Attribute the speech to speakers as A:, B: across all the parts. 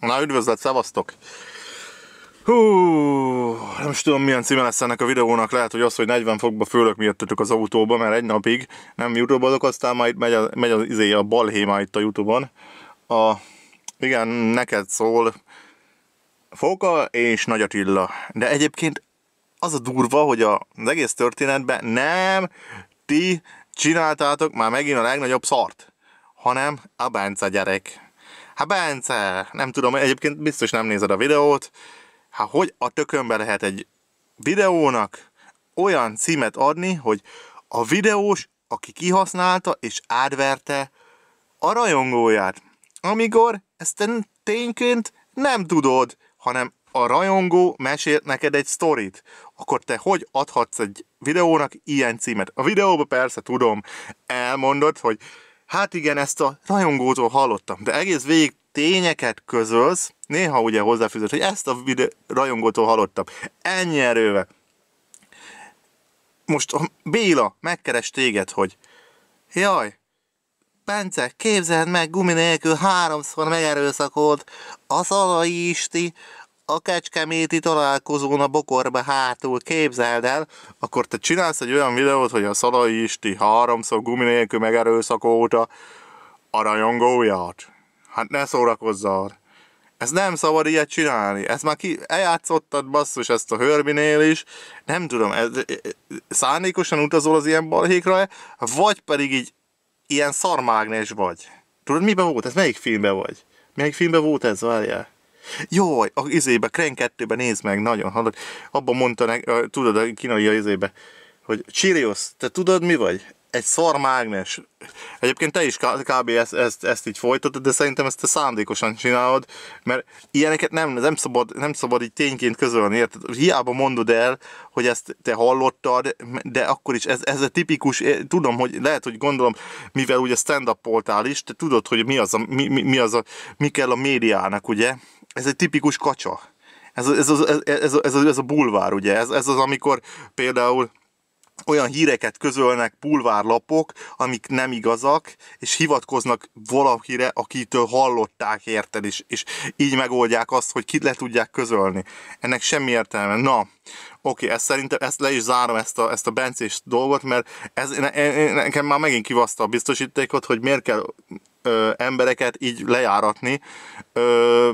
A: Na, üdvözlet, szevasztok! Hú, nem is tudom milyen címe lesz ennek a videónak, lehet, hogy az, hogy 40 fokba fölök miattatok az autóba, mert egy napig nem youtube aztán majd megy, a, megy az izé a balhéma itt a Youtube-on. A, igen, neked szól Fóka és Nagy Attila. De egyébként az a durva, hogy a, az egész történetben nem ti csináltátok már megint a legnagyobb szart, hanem a Bence gyerek. Hát Bence, nem tudom, egyébként biztos nem nézed a videót. Hát hogy a tökönbe lehet egy videónak olyan címet adni, hogy a videós, aki kihasználta és átverte a rajongóját, amikor ezt tényként nem tudod, hanem a rajongó mesélt neked egy sztorit, akkor te hogy adhatsz egy videónak ilyen címet? A videóban persze tudom, elmondod, hogy Hát igen, ezt a rajongótól hallottam, de egész végig tényeket közölsz, néha ugye hozzáfűzött, hogy ezt a videó rajongótól hallottam. Ennyi erővel. Most a Béla megkeres téged, hogy jaj, Bence, képzeld meg gumi nélkül háromszor megerőszakolt az Isti, a kecskeméti találkozón a bokorba hátul, képzeld el, akkor te csinálsz egy olyan videót, hogy a Szalai Isti háromszor gumi nélkül megerőszakolta a rajongóját. Hát ne szórakozzál! Ez nem szabad ilyet csinálni. Ezt már ki, eljátszottad basszus ezt a hörbinél is. Nem tudom, ez, e- e- szándékosan utazol az ilyen balhékra, -e, vagy pedig így ilyen szarmágnes vagy. Tudod, miben volt ez? Melyik filmben vagy? Melyik filmben volt ez? Várjál. Jó, a izébe, Kren 2 nézd meg, nagyon hallod. Abban mondta, nek, a, tudod, a kínai a izébe, hogy Csiriusz, te tudod mi vagy? Egy szar mágnes. Egyébként te is kb. Ezt, ezt, ezt így folytatod, de szerintem ezt te szándékosan csinálod, mert ilyeneket nem, nem, szabad, nem szabad így tényként közölni, érted? Hiába mondod el, hogy ezt te hallottad, de akkor is ez, ez a tipikus, tudom, hogy lehet, hogy gondolom, mivel ugye stand-up voltál is, te tudod, hogy mi az a, mi, mi, mi, az a, mi kell a médiának, ugye? ez egy tipikus kacsa. Ez, ez, ez, ez, ez, ez, ez a bulvár, ugye? Ez, ez az, amikor például olyan híreket közölnek bulvárlapok, amik nem igazak, és hivatkoznak valakire, akitől hallották, érted, és, és így megoldják azt, hogy kit le tudják közölni. Ennek semmi értelme. Na, oké, ezt szerintem ezt le is zárom, ezt a, ezt a bencés dolgot, mert ez, ne, nekem már megint kivaszta a biztosítékot, hogy miért kell ö, embereket így lejáratni. Ö,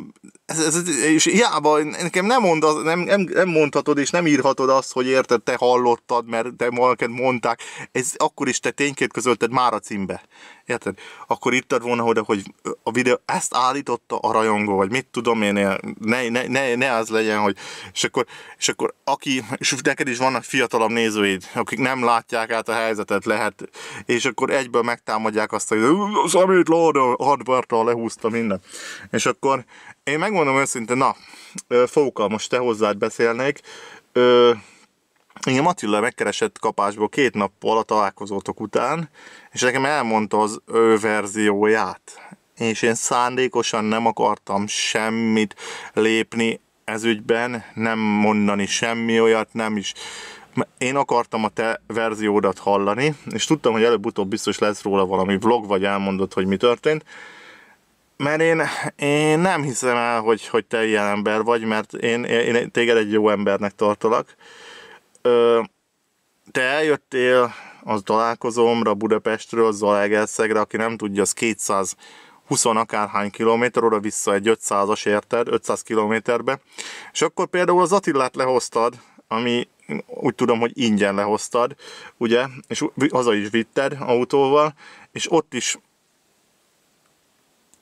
A: ez, ez, és hiába nekem nem, mond, nem, nem, nem, mondhatod, és nem írhatod azt, hogy érted, te hallottad, mert te valakit mondták, ez akkor is te tényként közölted már a címbe. Érted? Akkor itt ad volna oda, hogy a videó ezt állította a rajongó, vagy mit tudom én, ne, ne, ne, ne az legyen, hogy... És akkor, és akkor aki, és neked is vannak fiatalabb nézőid, akik nem látják át a helyzetet, lehet, és akkor egyből megtámadják azt, hogy az amit Lord hardware lehúzta minden. És akkor én megmondom őszintén, na, Fóka, most te hozzád beszélnék, igen, Attila megkeresett kapásból két nappal a találkozótok után, és nekem elmondta az ő verzióját. És én szándékosan nem akartam semmit lépni ez ügyben, nem mondani semmi olyat, nem is én akartam a te verziódat hallani, és tudtam, hogy előbb-utóbb biztos lesz róla valami vlog, vagy elmondott, hogy mi történt. Mert én, én nem hiszem el, hogy, hogy te ilyen ember vagy, mert én, én téged egy jó embernek tartalak te eljöttél az találkozómra Budapestről, az Zalaegerszegre, aki nem tudja, az 200 20 akárhány kilométer, oda-vissza egy 500-as érted, 500 kilométerbe. És akkor például az Attilát lehoztad, ami úgy tudom, hogy ingyen lehoztad, ugye, és haza is vitted autóval, és ott is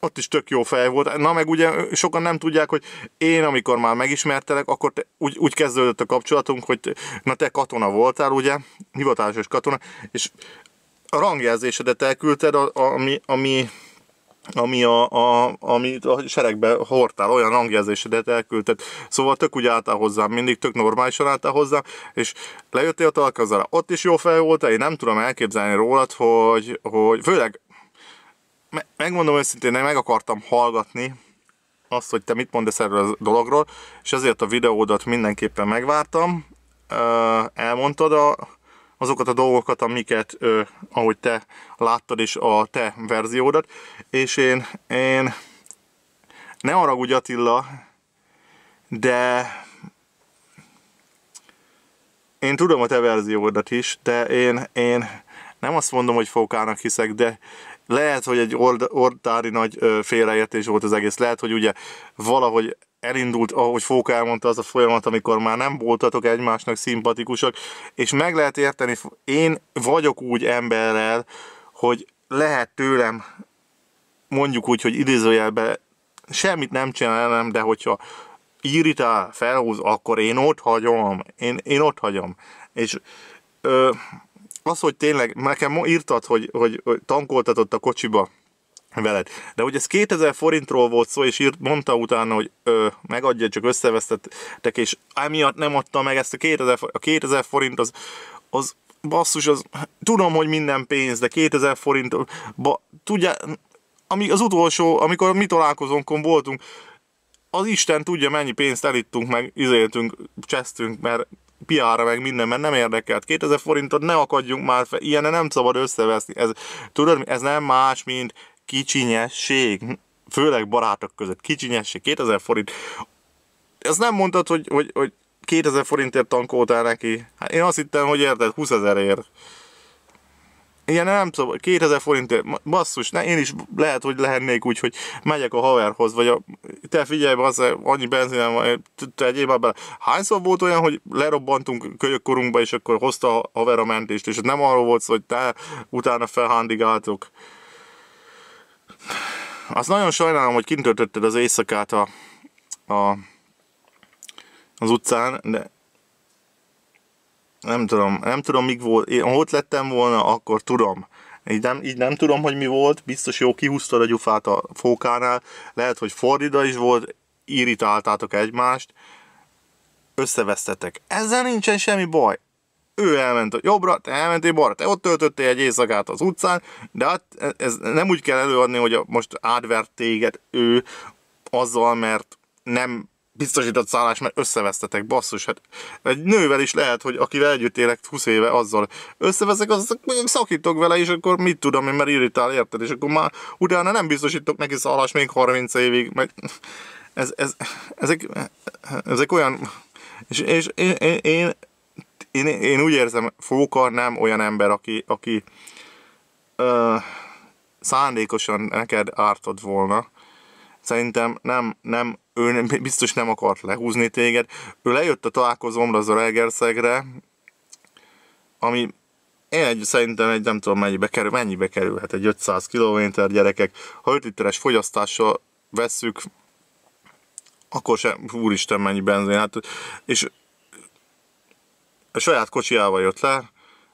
A: ott is tök jó fej volt. Na meg ugye sokan nem tudják, hogy én amikor már megismertelek, akkor te, úgy, úgy kezdődött a kapcsolatunk, hogy na te katona voltál, ugye, hivatásos katona, és a rangjelzésedet elküldted, ami, ami ami a, a, amit a seregbe hordtál, olyan rangjelzésedet elküldted. Szóval tök úgy álltál hozzám, mindig tök normálisan álltál hozzám, és lejöttél a talkazára. Ott is jó fej volt, én nem tudom elképzelni rólad, hogy, hogy főleg me megmondom őszintén, meg akartam hallgatni azt, hogy te mit mondasz erről a dologról, és ezért a videódat mindenképpen megvártam. Elmondtad a, azokat a dolgokat, amiket, ahogy te láttad is a te verziódat, és én, én ne haragudj Attila, de én tudom a te verziódat is, de én, én nem azt mondom, hogy fókának hiszek, de lehet, hogy egy ord, nagy félreértés volt az egész. Lehet, hogy ugye valahogy elindult, ahogy Fók elmondta, az a folyamat, amikor már nem voltatok egymásnak szimpatikusak, és meg lehet érteni, én vagyok úgy emberrel, hogy lehet tőlem, mondjuk úgy, hogy idézőjelben semmit nem csinálnám, de hogyha irritál, felhúz, akkor én ott hagyom, én, én ott hagyom. És ö, az, hogy tényleg, nekem írtad, hogy, hogy, hogy tankoltatott a kocsiba, veled. De hogy ez 2000 forintról volt szó, és írt, mondta utána, hogy ö, megadja, csak összevesztettek, és emiatt nem adta meg ezt a 2000, a 2000 forint, az, az basszus, az, tudom, hogy minden pénz, de 2000 forint, ba, tudja, ami az utolsó, amikor mi találkozónkon voltunk, az Isten tudja, mennyi pénzt elittunk, meg izéltünk, csesztünk, mert piára, meg minden, mert nem érdekelt. 2000 forintot ne akadjunk már fel, ilyen nem szabad összeveszni. Ez, tudod, ez nem más, mint kicsinyesség. Főleg barátok között. Kicsinyesség, 2000 forint. Ez nem mondtad, hogy, hogy, hogy 2000 forintért tankoltál neki. Hát én azt hittem, hogy érted, 20 ezerért ilyen nem szabad, 2000 forint, basszus, ne, én is lehet, hogy lehennék úgy, hogy megyek a haverhoz, vagy a, te figyelj, az annyi benzinem van, te egyéb bele. Hányszor volt olyan, hogy lerobbantunk kölyökkorunkba, és akkor hozta a haver a mentést, és nem arról volt hogy te utána felhándigáltok. Azt nagyon sajnálom, hogy kintöltötted az éjszakát a, a az utcán, de nem tudom, nem tudom, mik volt. Én ott lettem volna, akkor tudom. Így nem, így nem tudom, hogy mi volt, biztos jó kihúztad a gyufát a fókánál, lehet, hogy fordida is volt, irritáltátok egymást, összevesztetek. Ezzel nincsen semmi baj. Ő elment a jobbra, te elmentél balra, te ott töltöttél egy éjszakát az utcán, de hát ez nem úgy kell előadni, hogy most átvert téged ő azzal, mert nem biztosított szállás, mert összevesztetek, basszus. Hát egy nővel is lehet, hogy akivel együtt élek 20 éve azzal összeveszek, az szakítok vele, és akkor mit tudom én, mert irritál, érted? És akkor már utána nem biztosítok neki szállás még 30 évig, meg ez, ez, ezek, ezek olyan... És, és, én, én, én, én, úgy érzem, nem olyan ember, aki, aki ö, szándékosan neked ártott volna, Szerintem nem, nem, ő nem, biztos nem akart lehúzni téged. Ő lejött a találkozomra az Zalaegerszegre, ami én egy, szerintem egy nem tudom mennyibe kerül, mennyibe kerülhet egy 500 km gyerekek. Ha 5 literes fogyasztással vesszük, akkor sem, úristen mennyi benzin. Hát, és a saját kocsiával jött le,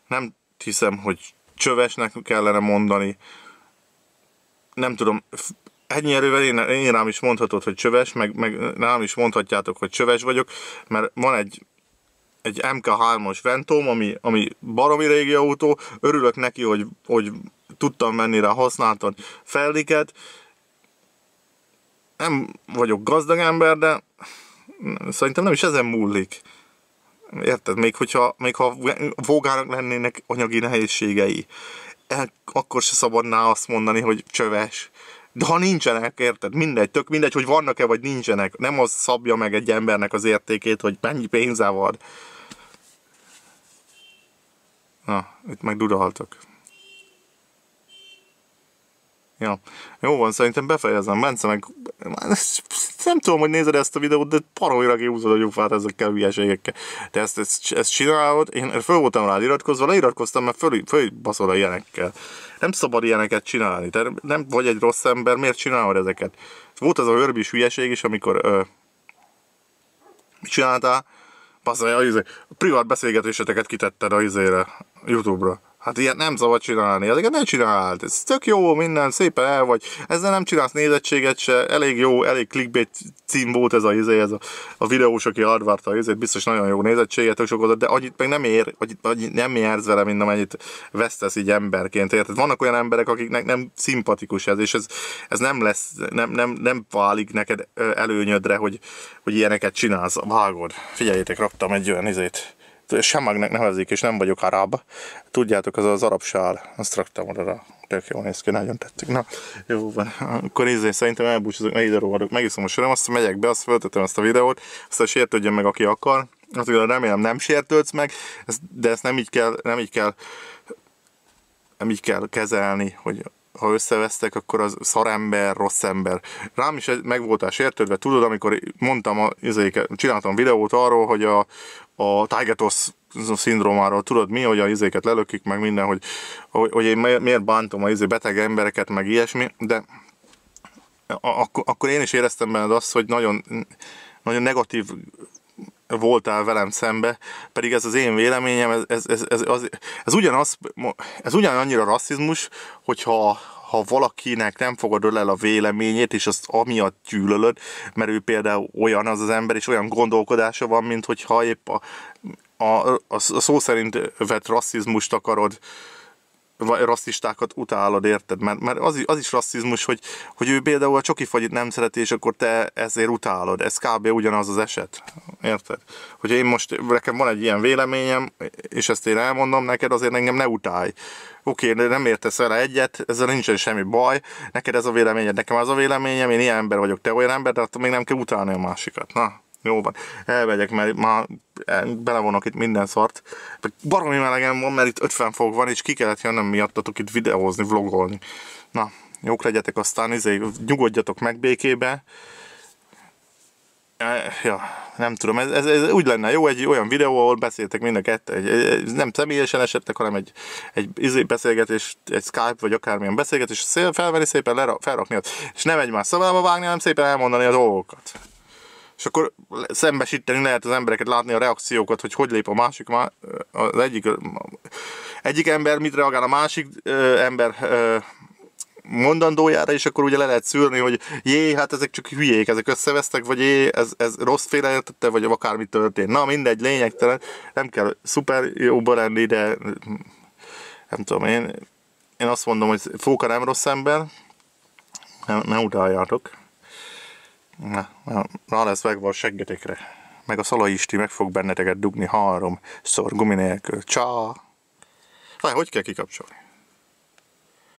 A: nem hiszem, hogy csövesnek kellene mondani. Nem tudom, ennyi erővel én, én rám is mondhatod, hogy csöves, meg, meg rám is mondhatjátok, hogy csöves vagyok, mert van egy egy MK3-os Ventom, ami, ami baromi régi autó, örülök neki, hogy, hogy tudtam venni rá használtan felliket. Nem vagyok gazdag ember, de szerintem nem is ezen múlik. Érted? Még hogyha, még ha vógának lennének anyagi nehézségei, el, akkor se szabadná azt mondani, hogy csöves. De ha nincsenek, érted? Mindegy, tök mindegy, hogy vannak-e vagy nincsenek. Nem az szabja meg egy embernek az értékét, hogy mennyi pénze van. Na, itt meg dudaltak. Ja. Jó van, szerintem befejezem. Bence meg... Nem tudom, hogy nézed ezt a videót, de parolira kihúzod a gyufát ezekkel a hülyeségekkel. Te ezt, ezt, ezt csinálod, én föl voltam rád iratkozva, leiratkoztam, mert föl, föl baszol a ilyenekkel. Nem szabad ilyeneket csinálni. Te nem vagy egy rossz ember, miért csinálod ezeket? Volt az a hörbis hülyeség is, amikor... Ö, mit csináltál? Basz, a, a izé, privát beszélgetéseteket kitetted a izére, Youtube-ra. Hát ilyet nem szabad csinálni, ezeket hát ne csináld, ez tök jó, minden, szépen el vagy, ezzel nem csinálsz nézettséget se, elég jó, elég clickbait cím volt ez a, izé, ez a, a videós, aki advárta izét, biztos nagyon jó nézettséget, sok de annyit meg nem ér, annyit, annyit nem érz vele, mint amennyit vesztesz így emberként, érted? Vannak olyan emberek, akiknek nem szimpatikus ez, és ez, ez nem lesz, nem, nem, nem válik neked előnyödre, hogy, hogy ilyeneket csinálsz, vágod. Figyeljétek, raktam egy olyan izét, magnek nevezik, és nem vagyok arab. Tudjátok, az az arab sár, azt raktam oda rá. Tök jól néz ki, nagyon tettük. Na, jó van. Akkor nézzél, szerintem elbúcsúzok, ne ide rohadok, megiszom a sörem azt megyek be, azt föltetem ezt a videót, aztán sértődjön meg, aki akar. Azt remélem nem sértődsz meg, de ezt nem így kell, nem így kell nem így kell kezelni, hogy ha összevesztek, akkor az szarember, rossz ember. Rám is meg voltál sértődve, tudod, amikor mondtam, a, csináltam videót arról, hogy a, a Tigetos szindrómáról, tudod mi, hogy a izéket lelökik, meg minden, hogy, hogy én miért bántom a izé beteg embereket, meg ilyesmi, de akkor, akkor én is éreztem benned azt, hogy nagyon, nagyon negatív voltál velem szembe, pedig ez az én véleményem, ez, ez, ez, ez, az, ez, ugyanaz, ez ugyanannyira rasszizmus, hogyha ha valakinek nem fogadod el a véleményét, és azt amiatt gyűlölöd, mert ő például olyan az az ember, és olyan gondolkodása van, mint hogyha épp a, a, a, a szó szerint vett rasszizmust akarod uh, vagy rasszistákat utálod, érted? Mert, mert az, az is rasszizmus, hogy, hogy ő például a csoki fagyit nem szereti, és akkor te ezért utálod. Ez kb. ugyanaz az eset. Érted? Hogy én most, nekem van egy ilyen véleményem, és ezt én elmondom neked, azért engem ne utálj. Oké, okay, nem értesz vele egyet, ezzel nincsen semmi baj, neked ez a véleményed, nekem az a véleményem, én ilyen ember vagyok, te olyan ember, de attól még nem kell utálni a másikat. Na, jó van, elmegyek, mert már belevonok itt minden szart. Baromi melegen van, mert itt 50 fok van, és ki kellett jönnöm miattatok itt videózni, vlogolni. Na, jók legyetek, aztán izé, nyugodjatok meg békébe. E, ja, nem tudom, ez, ez, ez úgy lenne jó, egy olyan videó, ahol beszéltek mind a kettő, egy, egy, nem személyesen esettek, hanem egy, egy izé beszélgetés, egy Skype vagy akármilyen beszélgetés, felvenni szépen, lera, felrakni, és nem egymás szavába vágni, hanem szépen elmondani a dolgokat és akkor szembesíteni lehet az embereket, látni a reakciókat, hogy hogy lép a másik, az egyik, egyik ember mit reagál a másik ember mondandójára, és akkor ugye le lehet szűrni, hogy jé, hát ezek csak hülyék, ezek összevesztek, vagy jé, ez, ez rossz félreértette, vagy akármi történt. Na mindegy, lényegtelen, nem kell szuper jóba lenni, de nem tudom, én, én azt mondom, hogy Fóka nem rossz ember, nem, ne utáljátok. Na, na lesz vágva a seggetekre. Meg a Szalai Isti meg fog benneteket dugni háromszor gumi nélkül. Csá! Várj, hogy kell kikapcsolni?